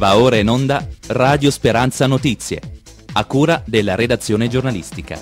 Va ora in onda Radio Speranza Notizie, a cura della redazione giornalistica.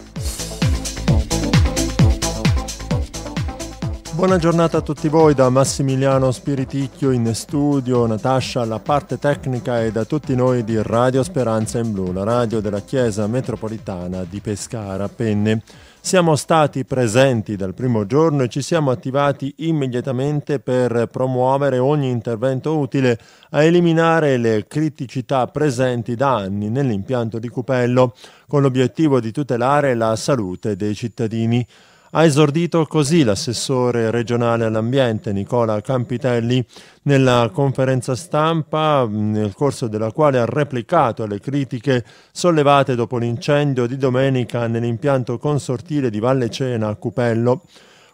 Buona giornata a tutti voi da Massimiliano Spiriticchio in studio, Natascia alla parte tecnica e da tutti noi di Radio Speranza in Blu, la radio della Chiesa Metropolitana di Pescara Penne. Siamo stati presenti dal primo giorno e ci siamo attivati immediatamente per promuovere ogni intervento utile a eliminare le criticità presenti da anni nell'impianto di Cupello, con l'obiettivo di tutelare la salute dei cittadini ha esordito così l'assessore regionale all'ambiente Nicola Campitelli nella conferenza stampa nel corso della quale ha replicato alle critiche sollevate dopo l'incendio di domenica nell'impianto consortile di Valle Cena a Cupello.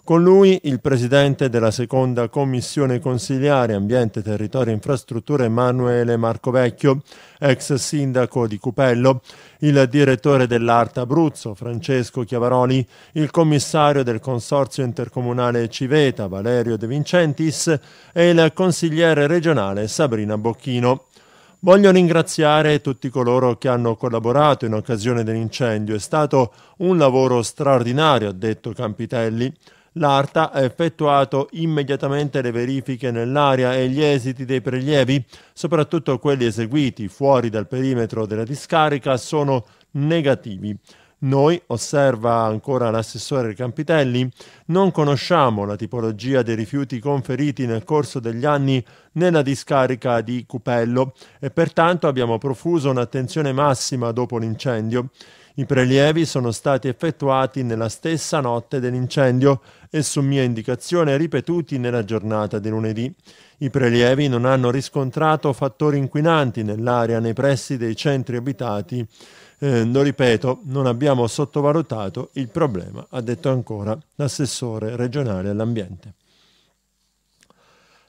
Con lui il presidente della seconda commissione consiliare Ambiente, Territorio e Infrastrutture Emanuele Marco Vecchio, ex sindaco di Cupello, il direttore dell'Arte Abruzzo Francesco Chiavaroli, il commissario del Consorzio Intercomunale Civeta Valerio De Vincentis e il consigliere regionale Sabrina Bocchino. Voglio ringraziare tutti coloro che hanno collaborato in occasione dell'incendio. È stato un lavoro straordinario, ha detto Campitelli l'ARTA ha effettuato immediatamente le verifiche nell'area e gli esiti dei prelievi, soprattutto quelli eseguiti fuori dal perimetro della discarica, sono negativi. Noi, osserva ancora l'assessore Campitelli, non conosciamo la tipologia dei rifiuti conferiti nel corso degli anni nella discarica di Cupello e pertanto abbiamo profuso un'attenzione massima dopo l'incendio. I prelievi sono stati effettuati nella stessa notte dell'incendio e su mia indicazione ripetuti nella giornata di lunedì. I prelievi non hanno riscontrato fattori inquinanti nell'area nei pressi dei centri abitati eh, lo ripeto, non abbiamo sottovalutato il problema, ha detto ancora l'assessore regionale all'ambiente.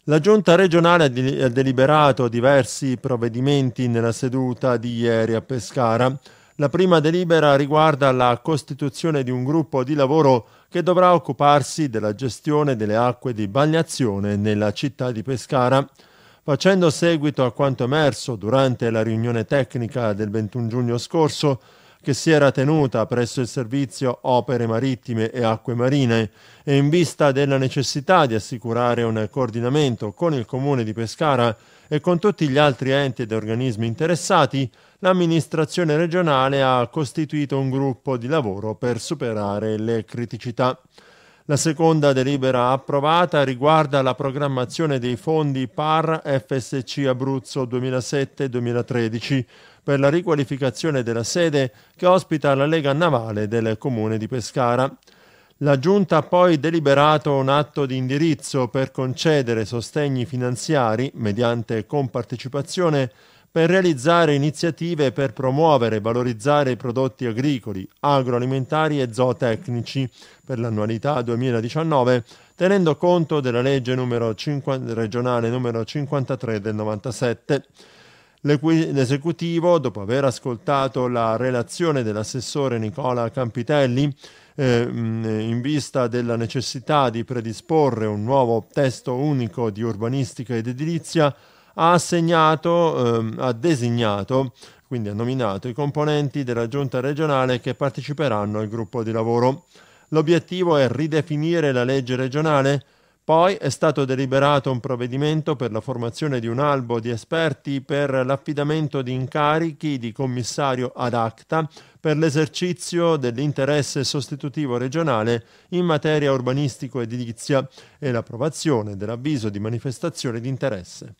La giunta regionale ha deliberato diversi provvedimenti nella seduta di ieri a Pescara. La prima delibera riguarda la costituzione di un gruppo di lavoro che dovrà occuparsi della gestione delle acque di bagnazione nella città di Pescara. Facendo seguito a quanto emerso durante la riunione tecnica del 21 giugno scorso, che si era tenuta presso il servizio Opere Marittime e Acque Marine e in vista della necessità di assicurare un coordinamento con il comune di Pescara e con tutti gli altri enti ed organismi interessati, l'amministrazione regionale ha costituito un gruppo di lavoro per superare le criticità. La seconda delibera approvata riguarda la programmazione dei fondi PAR FSC Abruzzo 2007-2013 per la riqualificazione della sede che ospita la Lega Navale del Comune di Pescara. La Giunta ha poi deliberato un atto di indirizzo per concedere sostegni finanziari mediante compartecipazione per realizzare iniziative per promuovere e valorizzare i prodotti agricoli, agroalimentari e zootecnici per l'annualità 2019, tenendo conto della legge numero 50, regionale numero 53 del 97. L'esecutivo, dopo aver ascoltato la relazione dell'assessore Nicola Campitelli, eh, in vista della necessità di predisporre un nuovo testo unico di urbanistica ed edilizia, ha assegnato, eh, ha designato, quindi ha nominato i componenti della giunta regionale che parteciperanno al gruppo di lavoro. L'obiettivo è ridefinire la legge regionale. Poi è stato deliberato un provvedimento per la formazione di un albo di esperti per l'affidamento di incarichi di commissario ad acta per l'esercizio dell'interesse sostitutivo regionale in materia urbanistico-edilizia e l'approvazione dell'avviso di manifestazione di interesse.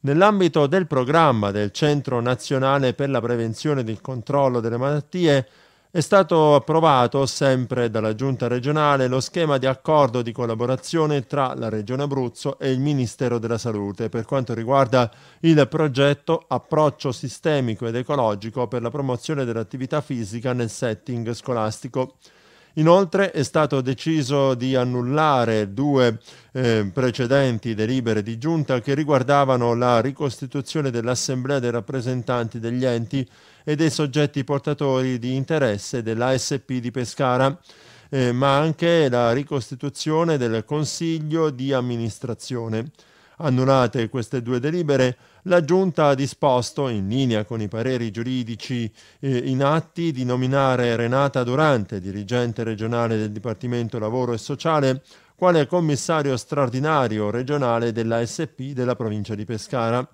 Nell'ambito del programma del Centro Nazionale per la Prevenzione e il Controllo delle Malattie è stato approvato sempre dalla Giunta regionale lo schema di accordo di collaborazione tra la Regione Abruzzo e il Ministero della Salute per quanto riguarda il progetto Approccio sistemico ed ecologico per la promozione dell'attività fisica nel setting scolastico. Inoltre è stato deciso di annullare due eh, precedenti delibere di giunta che riguardavano la ricostituzione dell'Assemblea dei rappresentanti degli enti e dei soggetti portatori di interesse dell'ASP di Pescara. Eh, ma anche la ricostituzione del Consiglio di amministrazione. Annullate queste due delibere, la Giunta ha disposto, in linea con i pareri giuridici eh, in atti, di nominare Renata Durante, dirigente regionale del Dipartimento Lavoro e Sociale, quale commissario straordinario regionale della SP della provincia di Pescara.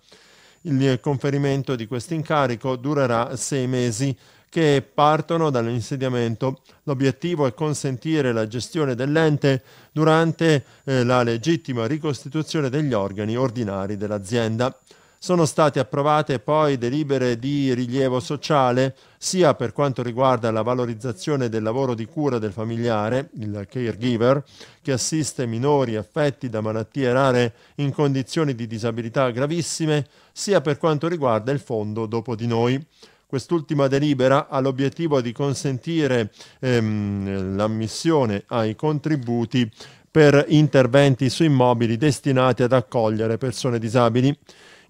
Il conferimento di questo incarico durerà sei mesi, che partono dall'insediamento. L'obiettivo è consentire la gestione dell'ente durante eh, la legittima ricostituzione degli organi ordinari dell'azienda. Sono state approvate poi delibere di rilievo sociale sia per quanto riguarda la valorizzazione del lavoro di cura del familiare, il caregiver, che assiste minori affetti da malattie rare in condizioni di disabilità gravissime, sia per quanto riguarda il fondo dopo di noi. Quest'ultima delibera ha l'obiettivo di consentire ehm, l'ammissione ai contributi per interventi su immobili destinati ad accogliere persone disabili.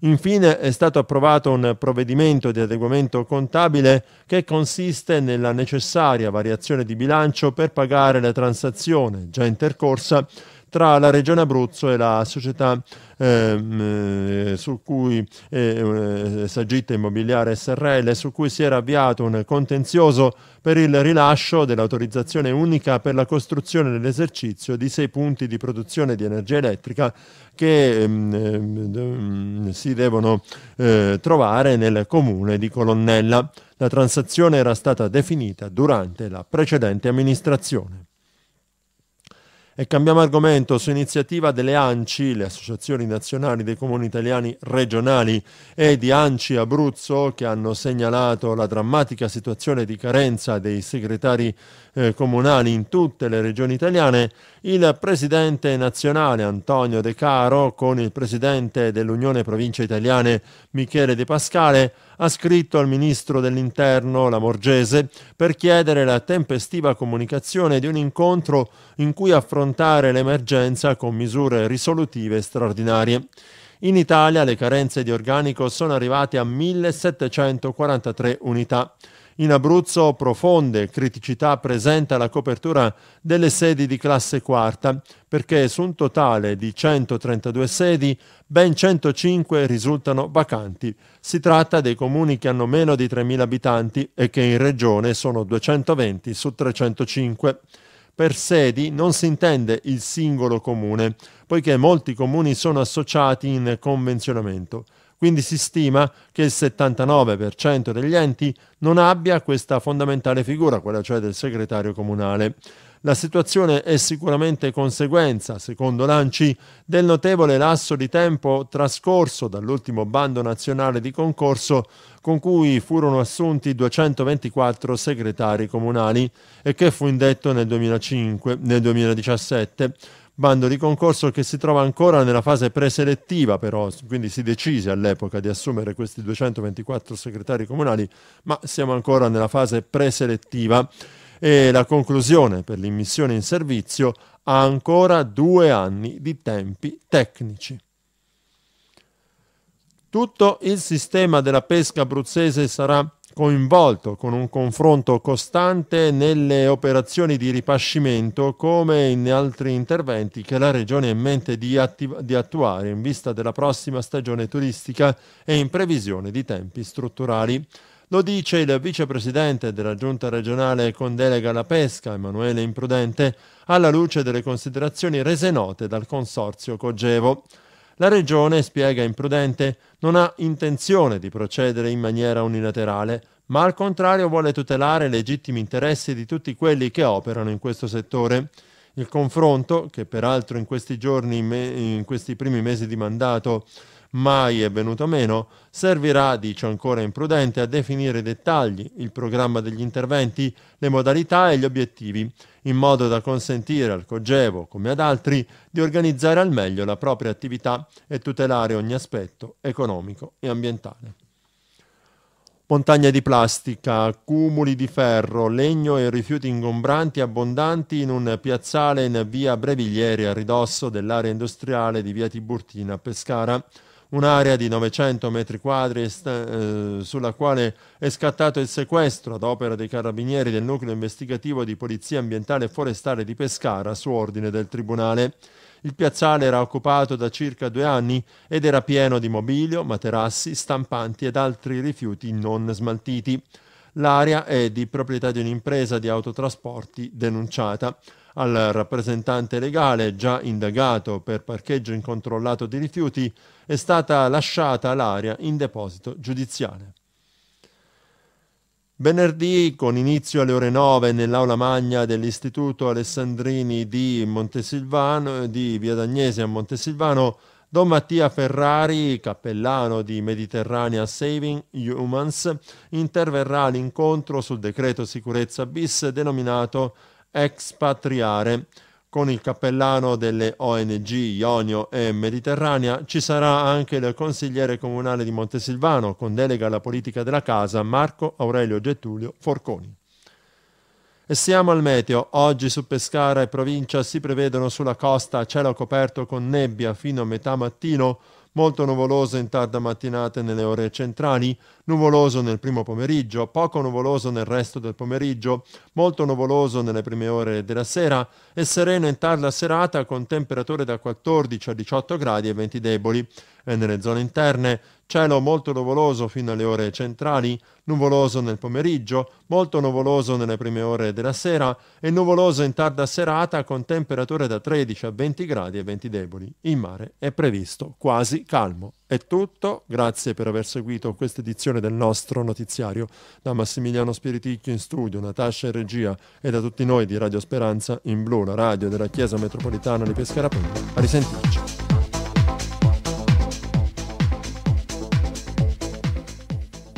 Infine è stato approvato un provvedimento di adeguamento contabile che consiste nella necessaria variazione di bilancio per pagare la transazione già intercorsa tra la Regione Abruzzo e la società ehm, eh, su cui eh, Sagitta Immobiliare SRL, su cui si era avviato un contenzioso per il rilascio dell'autorizzazione unica per la costruzione nell'esercizio di sei punti di produzione di energia elettrica che ehm, ehm, si devono eh, trovare nel comune di Colonnella. La transazione era stata definita durante la precedente amministrazione. E cambiamo argomento su iniziativa delle ANCI, le associazioni nazionali dei comuni italiani regionali e di ANCI Abruzzo che hanno segnalato la drammatica situazione di carenza dei segretari eh, comunali in tutte le regioni italiane, il presidente nazionale Antonio De Caro con il presidente dell'Unione Provincia Italiane Michele De Pascale ha scritto al ministro dell'interno, la Morgese, per chiedere la tempestiva comunicazione di un incontro in cui affrontare l'emergenza con misure risolutive straordinarie. In Italia le carenze di organico sono arrivate a 1743 unità. In Abruzzo profonde criticità presenta la copertura delle sedi di classe quarta, perché su un totale di 132 sedi ben 105 risultano vacanti. Si tratta dei comuni che hanno meno di 3.000 abitanti e che in regione sono 220 su 305. Per sedi non si intende il singolo comune, poiché molti comuni sono associati in convenzionamento. Quindi si stima che il 79% degli enti non abbia questa fondamentale figura, quella cioè del segretario comunale. La situazione è sicuramente conseguenza, secondo l'ANCI, del notevole lasso di tempo trascorso dall'ultimo bando nazionale di concorso con cui furono assunti 224 segretari comunali e che fu indetto nel, 2005, nel 2017 bando di concorso che si trova ancora nella fase preselettiva però, quindi si decise all'epoca di assumere questi 224 segretari comunali, ma siamo ancora nella fase preselettiva e la conclusione per l'immissione in servizio ha ancora due anni di tempi tecnici. Tutto il sistema della pesca abruzzese sarà coinvolto con un confronto costante nelle operazioni di ripascimento come in altri interventi che la Regione ha in mente di, attiv- di, attuare in vista della prossima stagione turistica e in previsione di tempi strutturali. Lo dice il vicepresidente della Giunta regionale con delega alla pesca, Emanuele Imprudente, alla luce delle considerazioni rese note dal consorzio Cogevo. La Regione, spiega imprudente, non ha intenzione di procedere in maniera unilaterale, ma al contrario vuole tutelare i legittimi interessi di tutti quelli che operano in questo settore. Il confronto, che peraltro in questi giorni, in questi primi mesi di mandato, mai è venuto meno, servirà, dice ancora imprudente, a definire i dettagli, il programma degli interventi, le modalità e gli obiettivi, in modo da consentire al Cogevo, come ad altri, di organizzare al meglio la propria attività e tutelare ogni aspetto economico e ambientale. Montagne di plastica, cumuli di ferro, legno e rifiuti ingombranti abbondanti in un piazzale in via Breviglieri a ridosso dell'area industriale di via Tiburtina a Pescara un'area di 900 metri quadri eh, sulla quale è scattato il sequestro ad opera dei carabinieri del nucleo investigativo di polizia ambientale e forestale di Pescara su ordine del Tribunale. Il piazzale era occupato da circa due anni ed era pieno di mobilio, materassi, stampanti ed altri rifiuti non smaltiti. L'area è di proprietà di un'impresa di autotrasporti denunciata. Al rappresentante legale, già indagato per parcheggio incontrollato di rifiuti, è stata lasciata all'area in deposito giudiziale. Venerdì, con inizio alle ore 9 nell'aula magna dell'Istituto Alessandrini di, Montesilvano, di Via Dagnese a Montesilvano, Don Mattia Ferrari, cappellano di Mediterranea Saving Humans, interverrà all'incontro sul decreto sicurezza bis denominato Expatriare, con il cappellano delle ONG Ionio e Mediterranea, ci sarà anche il consigliere comunale di Montesilvano, con delega alla politica della casa, Marco Aurelio Getulio Forconi. E siamo al meteo. Oggi su Pescara e provincia si prevedono sulla costa cielo coperto con nebbia fino a metà mattino, molto nuvoloso in tarda mattinata nelle ore centrali, nuvoloso nel primo pomeriggio, poco nuvoloso nel resto del pomeriggio, molto nuvoloso nelle prime ore della sera e sereno in tarda serata con temperature da 14 a 18 gradi e venti deboli. E nelle zone interne Cielo molto nuvoloso fino alle ore centrali, nuvoloso nel pomeriggio, molto nuvoloso nelle prime ore della sera e nuvoloso in tarda serata con temperature da 13 a 20 gradi e venti deboli. In mare è previsto quasi calmo. È tutto, grazie per aver seguito questa edizione del nostro notiziario. Da Massimiliano Spiriticchio in studio, Natascia in regia e da tutti noi di Radio Speranza in blu, la radio della Chiesa Metropolitana di Pescara Puglia. A risentirci.